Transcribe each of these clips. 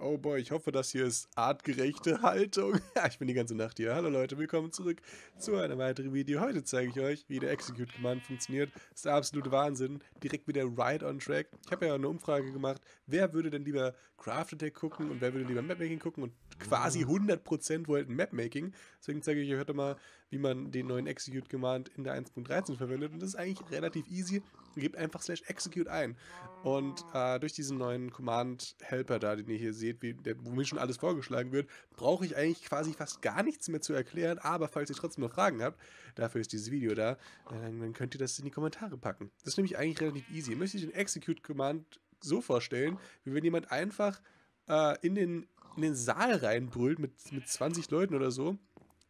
Oh boy, ich hoffe, das hier ist artgerechte Haltung. Ja, ich bin die ganze Nacht hier. Hallo Leute, willkommen zurück zu einem weiteren Video. Heute zeige ich euch, wie der Execute Command funktioniert. ist der absolute Wahnsinn. Direkt wieder Ride on track. Ich habe ja eine Umfrage gemacht, wer würde denn lieber Craft Attack gucken und wer würde lieber Mapmaking gucken und quasi 100% ah. wollten Mapmaking. Deswegen zeige ich euch heute mal, wie man den neuen Execute Command in der 1.13 verwendet. Und das ist eigentlich relativ easy. Ihr gebt einfach slash execute ein. Und äh, durch diesen neuen Command Helper da, den ihr hier seht, wie, der, wo mir schon alles vorgeschlagen wird, brauche ich eigentlich quasi fast gar nichts mehr zu erklären. Aber falls ihr trotzdem noch Fragen habt, dafür ist dieses Video da, dann, dann könnt ihr das in die Kommentare packen. Das ist nämlich eigentlich relativ easy. Ihr müsst euch den Execute Command so vorstellen, wie wenn jemand einfach äh, in den in den Saal reinbrüllt mit, mit 20 Leuten oder so,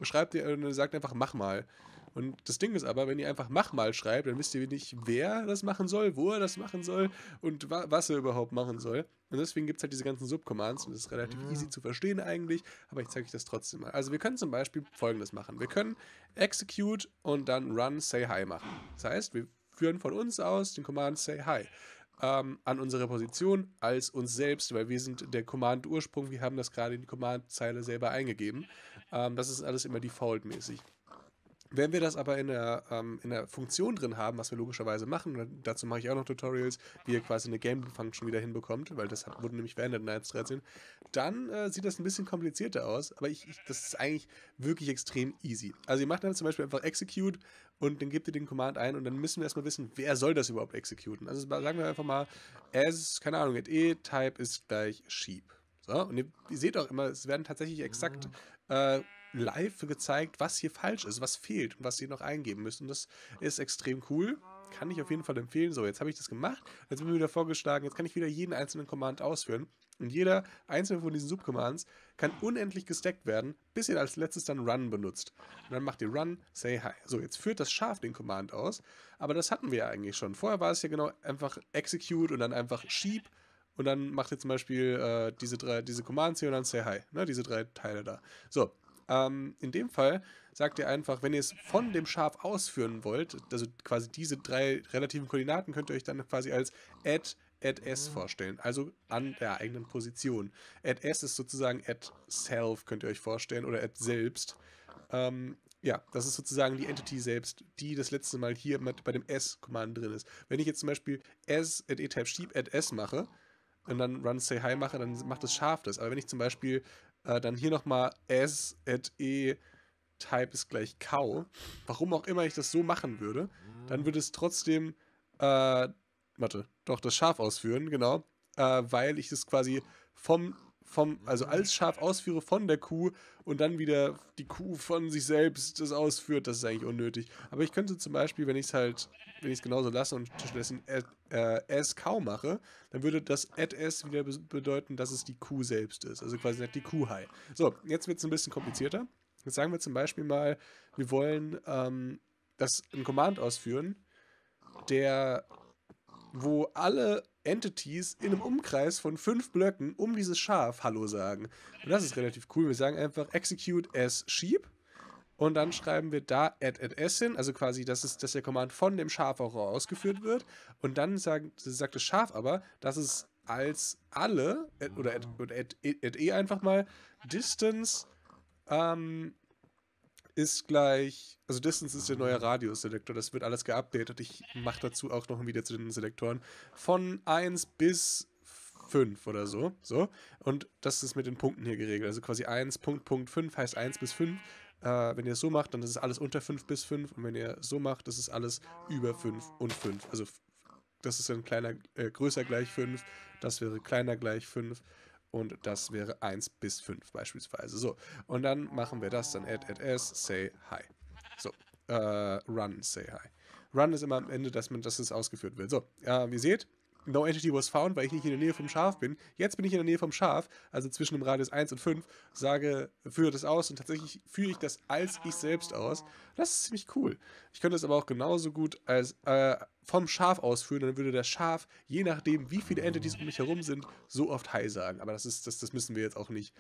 schreibt ihr und sagt einfach, mach mal. Und das Ding ist aber, wenn ihr einfach mach mal schreibt, dann wisst ihr nicht, wer das machen soll, wo er das machen soll und wa was er überhaupt machen soll. Und deswegen gibt es halt diese ganzen Subcommands und das ist relativ easy zu verstehen eigentlich, aber ich zeige euch das trotzdem mal. Also wir können zum Beispiel folgendes machen. Wir können execute und dann run say hi machen. Das heißt, wir führen von uns aus den Command say hi ähm, an unsere Position als uns selbst, weil wir sind der Command-Ursprung, wir haben das gerade in die Command-Zeile selber eingegeben. Ähm, das ist alles immer default-mäßig. Wenn wir das aber in der, ähm, in der Funktion drin haben, was wir logischerweise machen, dazu mache ich auch noch Tutorials, wie ihr quasi eine Game-Function wieder hinbekommt, weil das wurde nämlich verändert in 1.13, dann äh, sieht das ein bisschen komplizierter aus, aber ich, ich, das ist eigentlich wirklich extrem easy. Also ihr macht dann zum Beispiel einfach Execute und dann gebt ihr den Command ein und dann müssen wir erstmal wissen, wer soll das überhaupt executen. Also sagen wir einfach mal, as, keine Ahnung, et e, type ist gleich sheep. So, und ihr, ihr seht auch immer, es werden tatsächlich exakt... Äh, live gezeigt, was hier falsch ist, was fehlt und was sie noch eingeben müssen. Und das ist extrem cool. Kann ich auf jeden Fall empfehlen. So, jetzt habe ich das gemacht. Jetzt bin ich wieder vorgeschlagen. Jetzt kann ich wieder jeden einzelnen Command ausführen. Und jeder einzelne von diesen Subcommands kann unendlich gestackt werden, bis ihr als letztes dann Run benutzt. Und dann macht ihr Run, say hi. So, jetzt führt das Schaf den Command aus. Aber das hatten wir ja eigentlich schon. Vorher war es ja genau einfach execute und dann einfach sheep. Und dann macht ihr zum Beispiel äh, diese drei, diese Commands hier und dann say hi. Ne, diese drei Teile da. So, ähm, in dem Fall sagt ihr einfach, wenn ihr es von dem Schaf ausführen wollt, also quasi diese drei relativen Koordinaten könnt ihr euch dann quasi als at at s mhm. vorstellen, also an der eigenen Position. At s ist sozusagen at self, könnt ihr euch vorstellen, oder at selbst. Ähm, ja, das ist sozusagen die Entity selbst, die das letzte Mal hier mit, bei dem s-Command drin ist. Wenn ich jetzt zum Beispiel s at etab sheep at s mache, und dann Run Say Hi mache, dann macht das scharf das. Aber wenn ich zum Beispiel äh, dann hier nochmal S at E Type ist gleich Cow, warum auch immer ich das so machen würde, dann würde es trotzdem, äh, warte, doch das scharf ausführen, genau, äh, weil ich das quasi vom vom, mhm. also als Schaf ausführe von der Kuh und dann wieder die Kuh von sich selbst das ausführt, das ist eigentlich unnötig. Aber ich könnte zum Beispiel, wenn ich es halt, wenn ich es genauso lasse und stattdessen äh, äh, s mache, dann würde das at s wieder bedeuten, dass es die Kuh selbst ist. Also quasi nicht die Kuhhai. So, jetzt wird es ein bisschen komplizierter. Jetzt sagen wir zum Beispiel mal, wir wollen ähm, das in Command ausführen, der wo alle Entities in einem Umkreis von fünf Blöcken um dieses Schaf Hallo sagen. Und das ist relativ cool. Wir sagen einfach execute as sheep und dann schreiben wir da add add s hin, also quasi, dass, es, dass der Command von dem Schaf auch ausgeführt wird. Und dann sagen, sagt das Schaf aber, dass es als alle, oder add, add, add, add e einfach mal, distance ähm, ist gleich, also Distance ist der neue ah. Radius-Selektor, das wird alles geupdatet. Ich mache dazu auch noch ein Video zu den Selektoren von 1 bis 5 oder so. so. Und das ist mit den Punkten hier geregelt. Also quasi 1, Punkt, Punkt 5 heißt 1 bis 5. Äh, wenn ihr es so macht, dann ist es alles unter 5 bis 5. Und wenn ihr so macht, das ist alles über 5 und 5. Also das ist dann kleiner, äh, größer gleich 5, das wäre kleiner gleich 5 und das wäre 1 bis 5 beispielsweise. So, und dann machen wir das, dann add, add s, say hi. So, äh, run, say hi. Run ist immer am Ende, dass man, dass es ausgeführt wird. So, äh, wie ihr seht, No Entity was found, weil ich nicht in der Nähe vom Schaf bin. Jetzt bin ich in der Nähe vom Schaf, also zwischen dem Radius 1 und 5, sage, führe das aus und tatsächlich führe ich das als ich selbst aus. Das ist ziemlich cool. Ich könnte es aber auch genauso gut als äh, vom Schaf ausführen, dann würde das Schaf, je nachdem wie viele Entities um mich herum sind, so oft Hi sagen. Aber das ist, das, das müssen wir jetzt auch nicht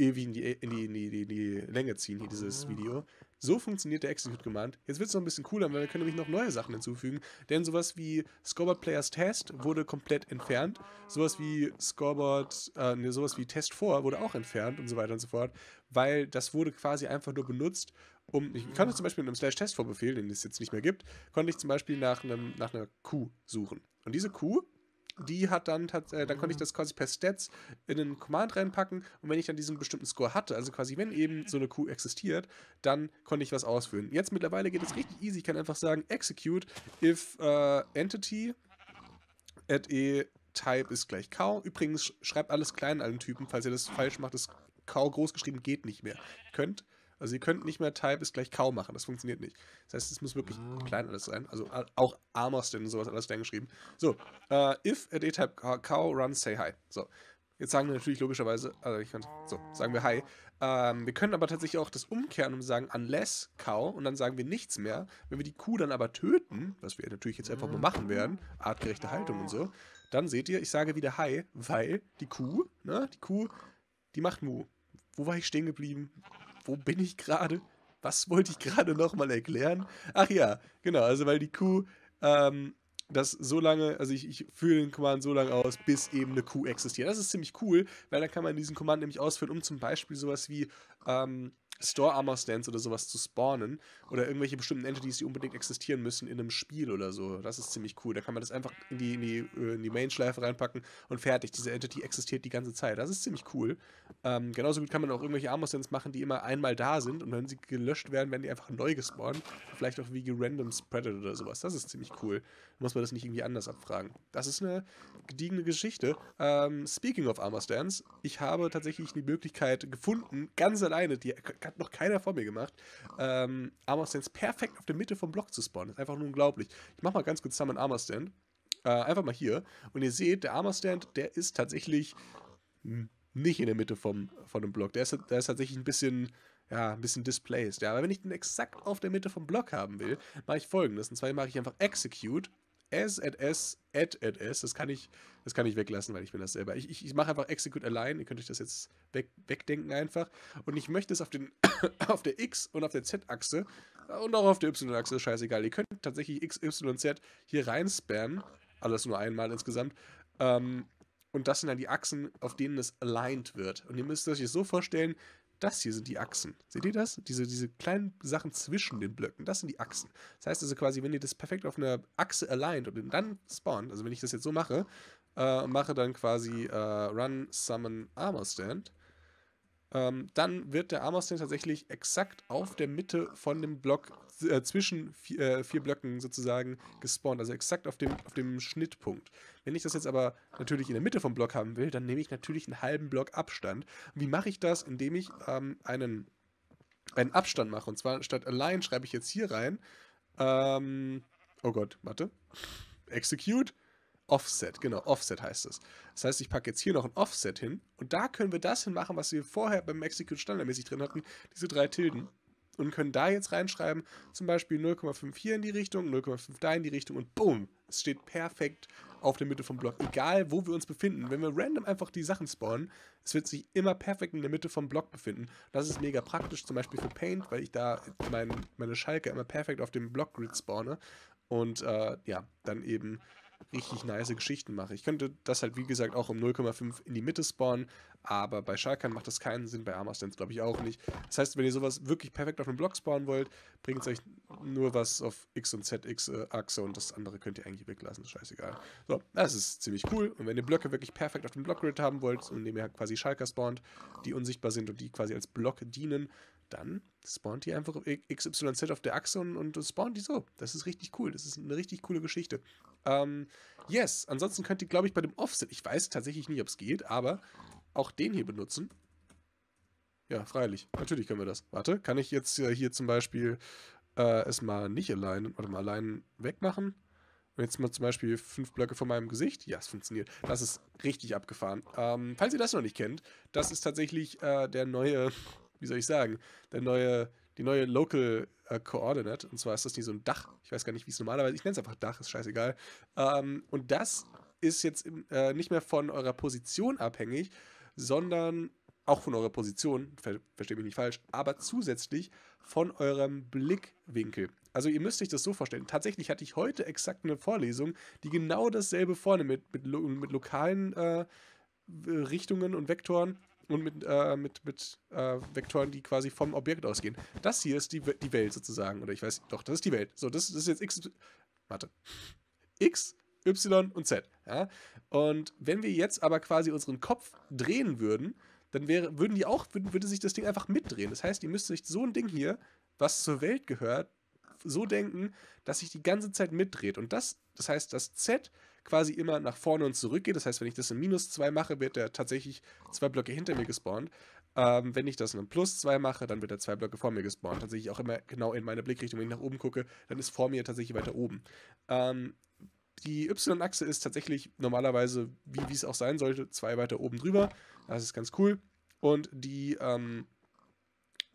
ewig in die, in die, in die, in die Länge ziehen, hier dieses Video. So funktioniert der Execute-Command. Jetzt wird es noch ein bisschen cooler, weil wir können nämlich noch neue Sachen hinzufügen. Denn sowas wie Scoreboard Players Test wurde komplett entfernt. Sowas wie Scoreboard, äh, ne, sowas wie Test 4 wurde auch entfernt und so weiter und so fort. Weil das wurde quasi einfach nur benutzt, um, ich konnte zum Beispiel mit einem slash test vorbefehl, den es jetzt nicht mehr gibt, konnte ich zum Beispiel nach, einem, nach einer Kuh suchen. Und diese Kuh die hat dann, tatsächlich, äh, dann konnte ich ah. das quasi per Stats in einen Command reinpacken und wenn ich dann diesen bestimmten Score hatte, also quasi wenn eben so eine Kuh existiert, dann konnte ich was ausführen. Jetzt mittlerweile geht es richtig easy, ich kann einfach sagen execute if äh, entity at e type ist gleich cow. Übrigens schreibt alles klein allen Typen, falls ihr das falsch macht, ist cow groß geschrieben geht nicht mehr. Ihr könnt also ihr könnt nicht mehr Type ist gleich Cow machen. Das funktioniert nicht. Das heißt, es muss wirklich ah. klein alles sein. Also auch Armorstin und sowas alles klein geschrieben. So, uh, if a D-Type Cow runs, say hi. So. Jetzt sagen wir natürlich logischerweise, also ich kann, so, sagen wir hi. Ähm, wir können aber tatsächlich auch das umkehren und sagen unless cow und dann sagen wir nichts mehr. Wenn wir die Kuh dann aber töten, was wir natürlich jetzt einfach mal machen werden, ah. artgerechte Haltung und so, dann seht ihr, ich sage wieder hi, weil die Kuh, ne, die Kuh, die macht Mu. Wo war ich stehen geblieben? wo bin ich gerade? Was wollte ich gerade nochmal erklären? Ach ja, genau, also weil die Kuh ähm, das so lange, also ich, ich führe den Command so lange aus, bis eben eine Kuh existiert. Das ist ziemlich cool, weil dann kann man diesen Command nämlich ausführen, um zum Beispiel sowas wie ähm, Store Armor Stands oder sowas zu spawnen oder irgendwelche bestimmten Entities, die unbedingt existieren müssen in einem Spiel oder so. Das ist ziemlich cool. Da kann man das einfach in die, in die, äh, in die Main-Schleife reinpacken und fertig. Diese Entity existiert die ganze Zeit. Das ist ziemlich cool. Ähm, genauso gut kann man auch irgendwelche Armor Stands machen, die immer einmal da sind und wenn sie gelöscht werden, werden die einfach neu gespawnt. Vielleicht auch wie random spreaded oder sowas. Das ist ziemlich cool. Da muss man das nicht irgendwie anders abfragen. Das ist eine gediegene Geschichte. Ähm, speaking of Armor Stands, ich habe tatsächlich die Möglichkeit gefunden, ganz alleine, die ganz hat noch keiner vor mir gemacht. Ähm, Armor Stands perfekt auf der Mitte vom Block zu spawnen. ist einfach nur unglaublich. Ich mache mal ganz kurz zusammen einen Armor Stand. Äh, einfach mal hier. Und ihr seht, der Armor Stand, der ist tatsächlich nicht in der Mitte vom, von dem Block. Der ist, der ist tatsächlich ein bisschen, ja, ein bisschen displaced. Ja. Aber wenn ich den exakt auf der Mitte vom Block haben will, mache ich folgendes. Und zwar mache ich einfach Execute S at s at at s. Das kann ich, das kann ich weglassen, weil ich will das selber. Ich, ich, ich mache einfach execute allein. Ihr könnt euch das jetzt weg, wegdenken einfach. Und ich möchte es auf, den, auf der x- und auf der z-Achse und auch auf der y-Achse, scheißegal. Ihr könnt tatsächlich x, y und z hier rein spannen. Alles also nur einmal insgesamt. Ähm, und das sind dann die Achsen, auf denen es aligned wird. Und ihr müsst euch das so vorstellen, das hier sind die Achsen. Seht ihr das? Diese, diese kleinen Sachen zwischen den Blöcken, das sind die Achsen. Das heißt also quasi, wenn ihr das perfekt auf einer Achse aligned und dann spawnt, also wenn ich das jetzt so mache äh, mache dann quasi äh, Run Summon Armor Stand, ähm, dann wird der Armor Stand tatsächlich exakt auf der Mitte von dem Block, äh, zwischen vier, äh, vier, Blöcken sozusagen gespawnt, also exakt auf dem, auf dem Schnittpunkt. Wenn ich das jetzt aber natürlich in der Mitte vom Block haben will, dann nehme ich natürlich einen halben Block Abstand. Wie mache ich das? Indem ich ähm, einen, einen Abstand mache. Und zwar statt Align schreibe ich jetzt hier rein. Ähm, oh Gott, warte. Execute Offset, genau, Offset heißt es. Das heißt, ich packe jetzt hier noch ein Offset hin und da können wir das hinmachen, was wir vorher beim Execute standardmäßig drin hatten, diese drei Tilden. Und können da jetzt reinschreiben, zum Beispiel 0,5 hier in die Richtung, 0,5 da in die Richtung und boom, es steht perfekt auf der Mitte vom Block. Egal, wo wir uns befinden. Wenn wir random einfach die Sachen spawnen, es wird sich immer perfekt in der Mitte vom Block befinden. Das ist mega praktisch, zum Beispiel für Paint, weil ich da mein, meine Schalke immer perfekt auf dem Blockgrid spawne. Und äh, ja, dann eben richtig nice Geschichten mache. Ich könnte das halt, wie gesagt, auch um 0,5 in die Mitte spawnen, aber bei Sharkan macht das keinen Sinn, bei Armastens glaube ich auch nicht. Das heißt, wenn ihr sowas wirklich perfekt auf einem Block spawnen wollt, bringt es euch nur was auf X- und ZX-Achse äh, und das andere könnt ihr eigentlich weglassen, ist scheißegal. So, das ist ziemlich cool. Und wenn ihr Blöcke wirklich perfekt auf dem Blockgrid haben wollt, indem ihr quasi Schalker spawnt, die unsichtbar sind und die quasi als Block dienen, dann spawnt die einfach XYZ auf der Achse und, und spawnt die so. Das ist richtig cool. Das ist eine richtig coole Geschichte. Ähm, yes, ansonsten könnt ihr, glaube ich, bei dem Offset, ich weiß tatsächlich nicht, ob es geht, aber auch den hier benutzen. Ja, freilich. Natürlich können wir das. Warte, kann ich jetzt äh, hier zum Beispiel äh, es mal nicht allein, warte mal, allein wegmachen? jetzt mal zum Beispiel fünf Blöcke von meinem Gesicht. Ja, es funktioniert. Das ist richtig abgefahren. Ähm, falls ihr das noch nicht kennt, das ist tatsächlich äh, der neue wie soll ich sagen, der neue, die neue Local äh, Coordinate. Und zwar ist das nicht so ein Dach. Ich weiß gar nicht, wie es normalerweise, ich nenne es einfach Dach, ist scheißegal. Ähm, und das ist jetzt äh, nicht mehr von eurer Position abhängig, sondern auch von eurer Position, ver verstehe mich nicht falsch, aber zusätzlich von eurem Blickwinkel. Also ihr müsst euch das so vorstellen. Tatsächlich hatte ich heute exakt eine Vorlesung, die genau dasselbe vorne mit, mit, lo mit lokalen äh, Richtungen und Vektoren und mit, äh, mit, mit äh, Vektoren, die quasi vom Objekt ausgehen. Das hier ist die, die Welt sozusagen. Oder ich weiß, doch, das ist die Welt. So, das, das ist jetzt X. Warte. X, Y und Z. Ja? Und wenn wir jetzt aber quasi unseren Kopf drehen würden, dann wäre, würden die auch, würde, würde sich das Ding einfach mitdrehen. Das heißt, ihr müsst sich so ein Ding hier, was zur Welt gehört, so denken, dass sich die ganze Zeit mitdreht. Und das, das heißt, das Z quasi immer nach vorne und zurück geht. Das heißt, wenn ich das in minus 2 mache, wird er tatsächlich zwei Blöcke hinter mir gespawnt. Ähm, wenn ich das in plus 2 mache, dann wird er zwei Blöcke vor mir gespawnt. Tatsächlich auch immer genau in meine Blickrichtung. Wenn ich nach oben gucke, dann ist vor mir tatsächlich weiter oben. Ähm, die Y-Achse ist tatsächlich normalerweise, wie es auch sein sollte, zwei weiter oben drüber. Das ist ganz cool. Und die, ähm,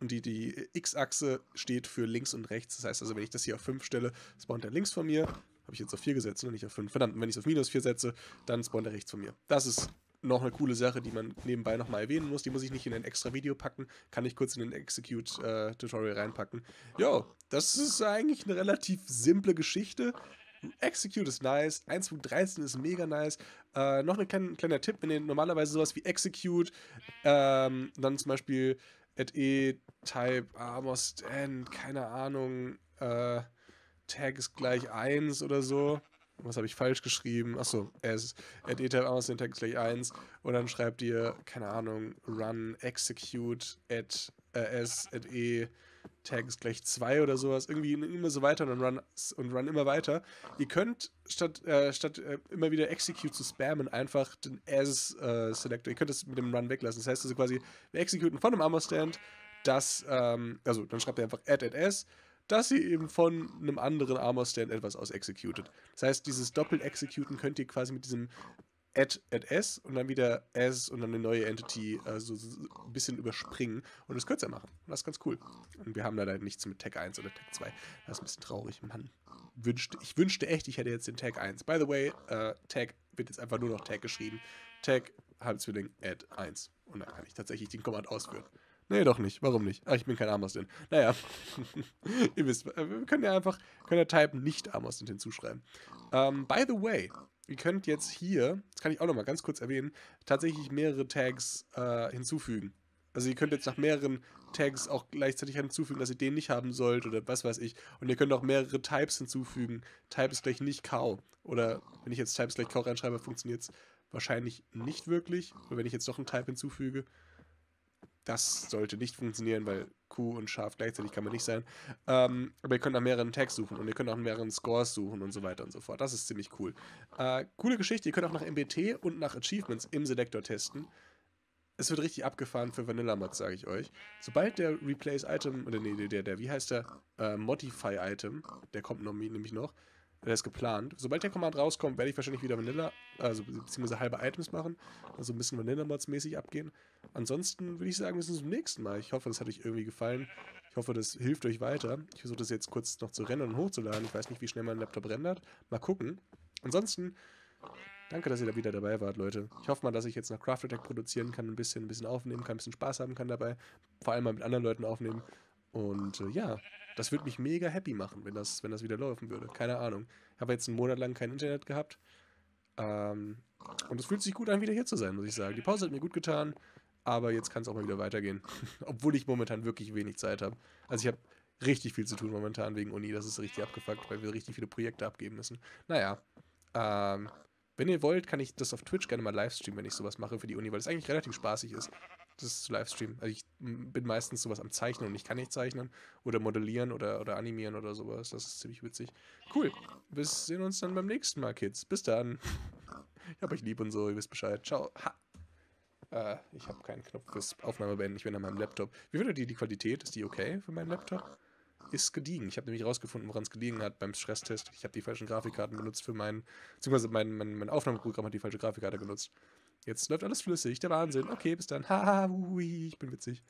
die, die X-Achse steht für links und rechts. Das heißt also, wenn ich das hier auf 5 stelle, spawnt er links von mir habe ich jetzt auf 4 gesetzt und ne? nicht auf 5. Verdammt, wenn ich es auf minus 4 setze, dann spawnt er rechts von mir. Das ist noch eine coole Sache, die man nebenbei nochmal erwähnen muss. Die muss ich nicht in ein extra Video packen, kann ich kurz in ein Execute-Tutorial äh, reinpacken. Jo, das ist eigentlich eine relativ simple Geschichte. Execute ist nice, 1.13 ist mega nice. Äh, noch ein klein, kleiner Tipp, wenn ihr normalerweise sowas wie Execute, ähm, dann zum Beispiel at e type almost end, keine Ahnung, äh, Tag ist gleich 1 oder so. Was habe ich falsch geschrieben? Achso, as at etab eh Amazon Tag ist gleich 1. Und dann schreibt ihr, keine Ahnung, run execute at äh, s at e Tag ist gleich 2 oder sowas. Irgendwie immer so weiter und dann run, und run immer weiter. Ihr könnt statt, äh, statt äh, immer wieder execute zu spammen einfach den as äh, Selector. Ihr könnt das mit dem run weglassen. Das heißt also quasi, wir executen von einem Ammo Stand das, ähm, also dann schreibt ihr einfach add at s dass sie eben von einem anderen Armor-Stand etwas aus executed. Das heißt, dieses Doppel-Executen könnt ihr quasi mit diesem Add at s und dann wieder s und dann eine neue Entity also ein bisschen überspringen und es kürzer machen. Das ist ganz cool. Und wir haben leider nichts mit Tag 1 oder Tag 2. Das ist ein bisschen traurig. Mann, wünschte, ich wünschte echt, ich hätte jetzt den Tag 1. By the way, äh, Tag wird jetzt einfach nur noch Tag geschrieben. Tag Halbzwilling add 1. Und dann kann ich tatsächlich den Command ausführen. Nee, doch nicht. Warum nicht? Ach, ich bin kein Amostin. Naja, ihr wisst, äh, wir können ja einfach, können ja Type nicht Amostin hinzuschreiben. Um, ähm, by the way, ihr könnt jetzt hier, das kann ich auch nochmal ganz kurz erwähnen, tatsächlich mehrere Tags äh, hinzufügen. Also ihr könnt jetzt nach mehreren Tags auch gleichzeitig hinzufügen, dass ihr den nicht haben sollt oder was weiß ich. Und ihr könnt auch mehrere Types hinzufügen. Type ist gleich nicht cow. Oder wenn ich jetzt Type ist gleich cow reinschreibe, funktioniert es Wahrscheinlich nicht wirklich. Und wenn ich jetzt doch einen Type hinzufüge, das sollte nicht funktionieren, weil Kuh und Schaf gleichzeitig kann man nicht sein. Ähm, aber ihr könnt nach mehreren Tags suchen und ihr könnt auch nach mehreren Scores suchen und so weiter und so fort. Das ist ziemlich cool. Äh, coole Geschichte. Ihr könnt auch nach MBT und nach Achievements im Selector testen. Es wird richtig abgefahren für Vanilla Mods, sage ich euch. Sobald der Replace Item, oder nee, der, der, wie heißt der? Äh, Modify Item, der kommt noch, nämlich noch, der ist geplant. Sobald der Command rauskommt, werde ich wahrscheinlich wieder Vanilla, also beziehungsweise halbe Items machen. Also ein bisschen Vanilla Mods mäßig abgehen. Ansonsten würde ich sagen, wir sind zum nächsten Mal. Ich hoffe, das hat euch irgendwie gefallen. Ich hoffe, das hilft euch weiter. Ich versuche das jetzt kurz noch zu rendern und hochzuladen. Ich weiß nicht, wie schnell mein Laptop rendert. Mal gucken. Ansonsten, danke, dass ihr da wieder dabei wart, Leute. Ich hoffe mal, dass ich jetzt nach Craft Attack produzieren kann, ein bisschen, ein bisschen aufnehmen kann, ein bisschen Spaß haben kann dabei. Vor allem mal mit anderen Leuten aufnehmen. Und äh, ja, das würde mich mega happy machen, wenn das, wenn das wieder laufen würde. Keine Ahnung. Ich habe jetzt einen Monat lang kein Internet gehabt. Ähm, und es fühlt sich gut an, wieder hier zu sein, muss ich sagen. Die Pause hat mir gut getan, aber jetzt kann es auch mal wieder weitergehen. Obwohl ich momentan wirklich wenig Zeit habe. Also ich habe richtig viel zu tun momentan wegen Uni. Das ist richtig abgefuckt, weil wir richtig viele Projekte abgeben müssen. Naja, ähm, wenn ihr wollt, kann ich das auf Twitch gerne mal livestreamen, wenn ich sowas mache für die Uni, weil es eigentlich relativ spaßig ist das zu Livestreamen. Also ich bin meistens sowas am Zeichnen und ich kann nicht zeichnen oder modellieren oder, oder animieren oder sowas. Das ist ziemlich witzig. Cool. Wir sehen uns dann beim nächsten Mal, Kids. Bis dann. Ich hab euch lieb und so. Ihr wisst Bescheid. Ciao. Ha. Äh, ich habe keinen Knopf fürs Aufnahme beenden. Ich bin an meinem Laptop. Wie findet ihr die Qualität? Ist die okay für meinen Laptop? Ist gediegen. Ich habe nämlich rausgefunden, woran es gediegen hat beim Stresstest. Ich habe die falschen Grafikkarten benutzt für meinen, beziehungsweise mein, mein, mein Aufnahmeprogramm hat die falsche Grafikkarte benutzt. Jetzt läuft alles flüssig, der Wahnsinn. Okay, bis dann. Haha, ich bin witzig.